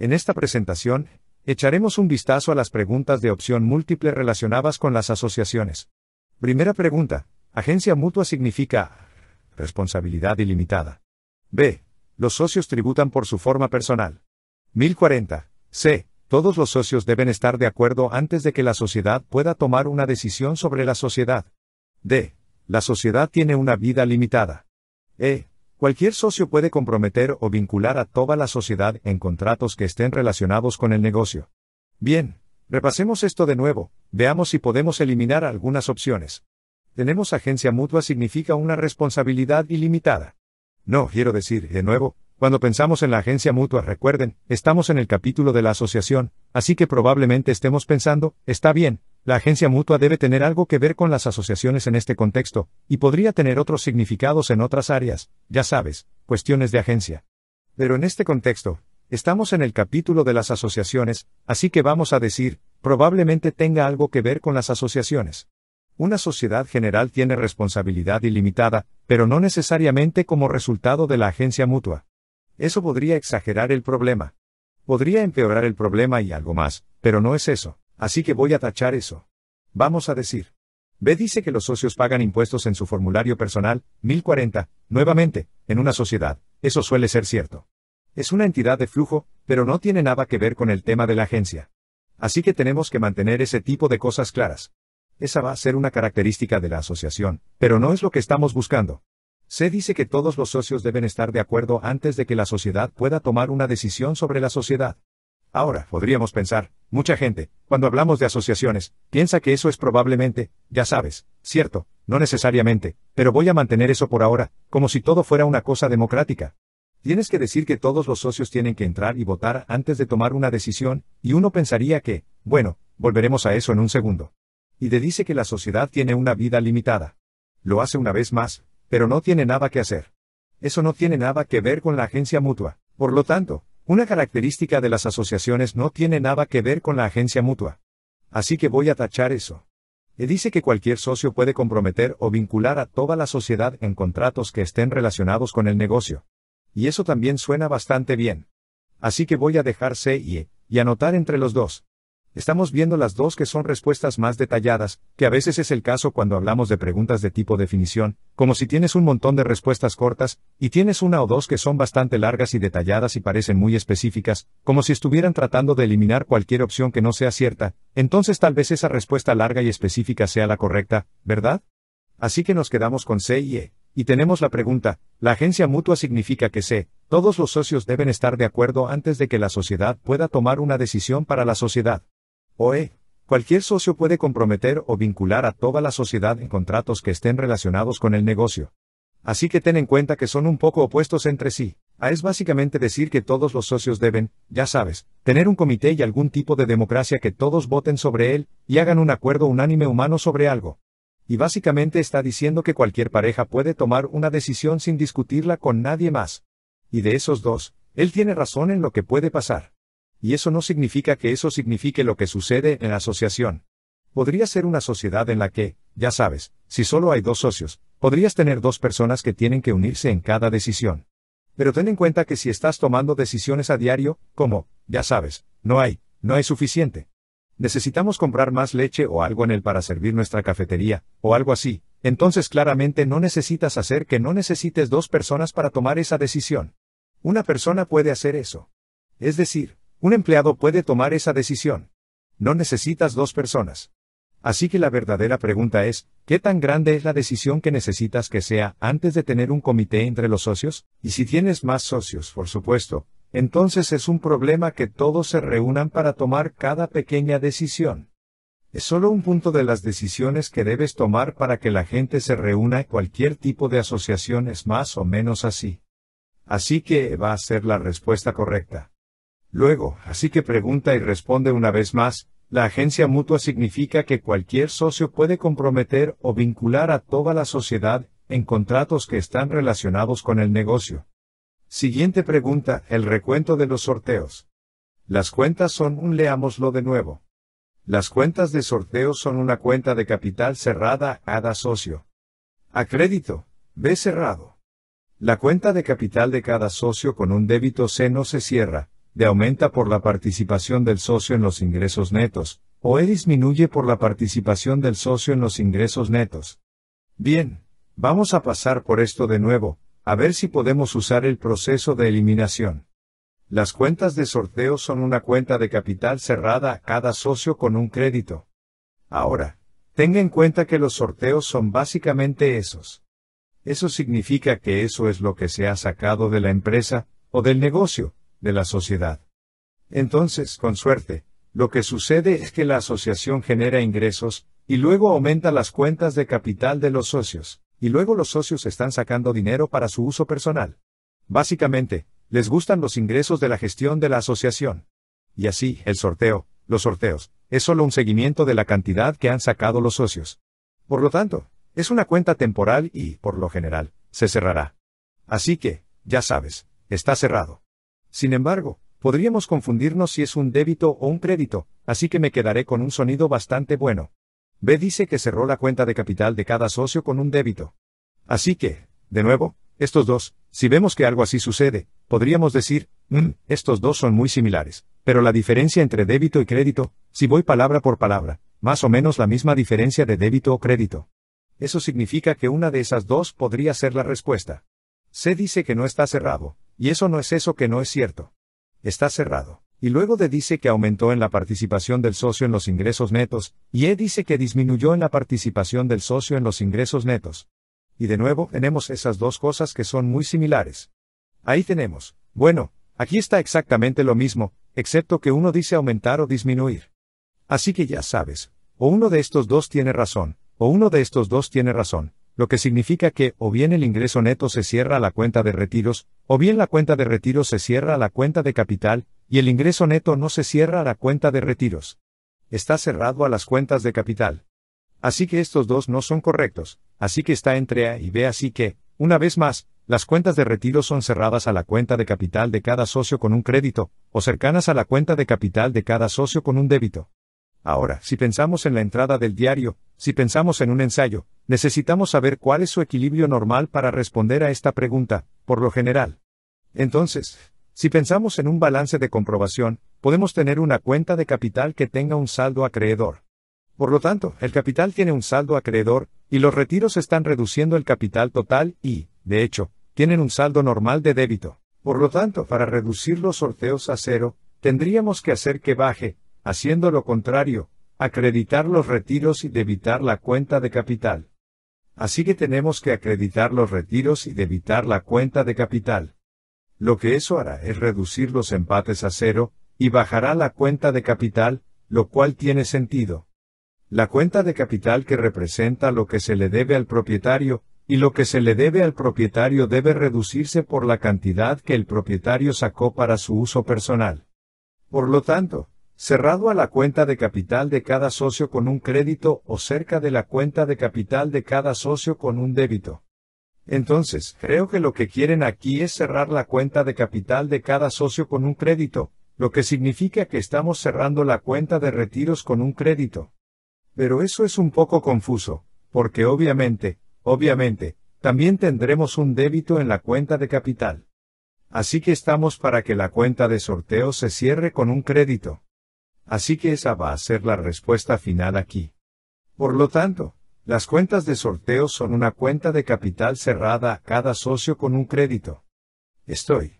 En esta presentación, echaremos un vistazo a las preguntas de opción múltiple relacionadas con las asociaciones. Primera pregunta, agencia mutua significa responsabilidad ilimitada. B. Los socios tributan por su forma personal. 1040. C. Todos los socios deben estar de acuerdo antes de que la sociedad pueda tomar una decisión sobre la sociedad. D. La sociedad tiene una vida limitada. E. Cualquier socio puede comprometer o vincular a toda la sociedad en contratos que estén relacionados con el negocio. Bien, repasemos esto de nuevo, veamos si podemos eliminar algunas opciones. Tenemos agencia mutua significa una responsabilidad ilimitada. No, quiero decir, de nuevo, cuando pensamos en la agencia mutua, recuerden, estamos en el capítulo de la asociación, así que probablemente estemos pensando, está bien, la agencia mutua debe tener algo que ver con las asociaciones en este contexto, y podría tener otros significados en otras áreas, ya sabes, cuestiones de agencia. Pero en este contexto, estamos en el capítulo de las asociaciones, así que vamos a decir, probablemente tenga algo que ver con las asociaciones. Una sociedad general tiene responsabilidad ilimitada, pero no necesariamente como resultado de la agencia mutua. Eso podría exagerar el problema. Podría empeorar el problema y algo más, pero no es eso. Así que voy a tachar eso. Vamos a decir. B dice que los socios pagan impuestos en su formulario personal, 1040, nuevamente, en una sociedad, eso suele ser cierto. Es una entidad de flujo, pero no tiene nada que ver con el tema de la agencia. Así que tenemos que mantener ese tipo de cosas claras. Esa va a ser una característica de la asociación, pero no es lo que estamos buscando. C dice que todos los socios deben estar de acuerdo antes de que la sociedad pueda tomar una decisión sobre la sociedad. Ahora, podríamos pensar, Mucha gente, cuando hablamos de asociaciones, piensa que eso es probablemente, ya sabes, cierto, no necesariamente, pero voy a mantener eso por ahora, como si todo fuera una cosa democrática. Tienes que decir que todos los socios tienen que entrar y votar antes de tomar una decisión, y uno pensaría que, bueno, volveremos a eso en un segundo. Y te dice que la sociedad tiene una vida limitada. Lo hace una vez más, pero no tiene nada que hacer. Eso no tiene nada que ver con la agencia mutua. Por lo tanto, una característica de las asociaciones no tiene nada que ver con la agencia mutua. Así que voy a tachar eso. E dice que cualquier socio puede comprometer o vincular a toda la sociedad en contratos que estén relacionados con el negocio. Y eso también suena bastante bien. Así que voy a dejar C y E, y anotar entre los dos. Estamos viendo las dos que son respuestas más detalladas, que a veces es el caso cuando hablamos de preguntas de tipo definición, como si tienes un montón de respuestas cortas, y tienes una o dos que son bastante largas y detalladas y parecen muy específicas, como si estuvieran tratando de eliminar cualquier opción que no sea cierta, entonces tal vez esa respuesta larga y específica sea la correcta, ¿verdad? Así que nos quedamos con C y E. Y tenemos la pregunta, la agencia mutua significa que C, todos los socios deben estar de acuerdo antes de que la sociedad pueda tomar una decisión para la sociedad. OE. Cualquier socio puede comprometer o vincular a toda la sociedad en contratos que estén relacionados con el negocio. Así que ten en cuenta que son un poco opuestos entre sí. A ah, es básicamente decir que todos los socios deben, ya sabes, tener un comité y algún tipo de democracia que todos voten sobre él, y hagan un acuerdo unánime humano sobre algo. Y básicamente está diciendo que cualquier pareja puede tomar una decisión sin discutirla con nadie más. Y de esos dos, él tiene razón en lo que puede pasar. Y eso no significa que eso signifique lo que sucede en la asociación. Podría ser una sociedad en la que, ya sabes, si solo hay dos socios, podrías tener dos personas que tienen que unirse en cada decisión. Pero ten en cuenta que si estás tomando decisiones a diario, como, ya sabes, no hay, no es suficiente. Necesitamos comprar más leche o algo en él para servir nuestra cafetería, o algo así, entonces claramente no necesitas hacer que no necesites dos personas para tomar esa decisión. Una persona puede hacer eso. Es decir, un empleado puede tomar esa decisión. No necesitas dos personas. Así que la verdadera pregunta es, ¿qué tan grande es la decisión que necesitas que sea antes de tener un comité entre los socios? Y si tienes más socios, por supuesto, entonces es un problema que todos se reúnan para tomar cada pequeña decisión. Es solo un punto de las decisiones que debes tomar para que la gente se reúna cualquier tipo de asociación es más o menos así. Así que va a ser la respuesta correcta. Luego, así que pregunta y responde una vez más, la agencia mutua significa que cualquier socio puede comprometer o vincular a toda la sociedad en contratos que están relacionados con el negocio. Siguiente pregunta, el recuento de los sorteos. Las cuentas son un leámoslo de nuevo. Las cuentas de sorteo son una cuenta de capital cerrada a cada socio. A crédito, B cerrado. La cuenta de capital de cada socio con un débito C no se cierra, de aumenta por la participación del socio en los ingresos netos, o E disminuye por la participación del socio en los ingresos netos. Bien, vamos a pasar por esto de nuevo, a ver si podemos usar el proceso de eliminación. Las cuentas de sorteo son una cuenta de capital cerrada a cada socio con un crédito. Ahora, tenga en cuenta que los sorteos son básicamente esos. Eso significa que eso es lo que se ha sacado de la empresa, o del negocio, de la sociedad. Entonces, con suerte, lo que sucede es que la asociación genera ingresos, y luego aumenta las cuentas de capital de los socios, y luego los socios están sacando dinero para su uso personal. Básicamente, les gustan los ingresos de la gestión de la asociación. Y así, el sorteo, los sorteos, es solo un seguimiento de la cantidad que han sacado los socios. Por lo tanto, es una cuenta temporal y, por lo general, se cerrará. Así que, ya sabes, está cerrado. Sin embargo, podríamos confundirnos si es un débito o un crédito, así que me quedaré con un sonido bastante bueno. B dice que cerró la cuenta de capital de cada socio con un débito. Así que, de nuevo, estos dos, si vemos que algo así sucede, podríamos decir, mm, estos dos son muy similares, pero la diferencia entre débito y crédito, si voy palabra por palabra, más o menos la misma diferencia de débito o crédito. Eso significa que una de esas dos podría ser la respuesta. C dice que no está cerrado, y eso no es eso que no es cierto. Está cerrado. Y luego D dice que aumentó en la participación del socio en los ingresos netos, y E dice que disminuyó en la participación del socio en los ingresos netos. Y de nuevo tenemos esas dos cosas que son muy similares. Ahí tenemos. Bueno, aquí está exactamente lo mismo, excepto que uno dice aumentar o disminuir. Así que ya sabes, o uno de estos dos tiene razón, o uno de estos dos tiene razón, lo que significa que o bien el ingreso neto se cierra a la cuenta de retiros, o bien la cuenta de retiros se cierra a la cuenta de capital, y el ingreso neto no se cierra a la cuenta de retiros. Está cerrado a las cuentas de capital. Así que estos dos no son correctos, así que está entre A y B así que, una vez más, las cuentas de retiro son cerradas a la cuenta de capital de cada socio con un crédito, o cercanas a la cuenta de capital de cada socio con un débito. Ahora, si pensamos en la entrada del diario, si pensamos en un ensayo, Necesitamos saber cuál es su equilibrio normal para responder a esta pregunta, por lo general. Entonces, si pensamos en un balance de comprobación, podemos tener una cuenta de capital que tenga un saldo acreedor. Por lo tanto, el capital tiene un saldo acreedor, y los retiros están reduciendo el capital total y, de hecho, tienen un saldo normal de débito. Por lo tanto, para reducir los sorteos a cero, tendríamos que hacer que baje, haciendo lo contrario, acreditar los retiros y debitar la cuenta de capital. Así que tenemos que acreditar los retiros y debitar la cuenta de capital. Lo que eso hará es reducir los empates a cero, y bajará la cuenta de capital, lo cual tiene sentido. La cuenta de capital que representa lo que se le debe al propietario, y lo que se le debe al propietario debe reducirse por la cantidad que el propietario sacó para su uso personal. Por lo tanto, cerrado a la cuenta de capital de cada socio con un crédito o cerca de la cuenta de capital de cada socio con un débito. Entonces, creo que lo que quieren aquí es cerrar la cuenta de capital de cada socio con un crédito, lo que significa que estamos cerrando la cuenta de retiros con un crédito. Pero eso es un poco confuso, porque obviamente, obviamente, también tendremos un débito en la cuenta de capital. Así que estamos para que la cuenta de sorteo se cierre con un crédito así que esa va a ser la respuesta final aquí. Por lo tanto, las cuentas de sorteo son una cuenta de capital cerrada a cada socio con un crédito. Estoy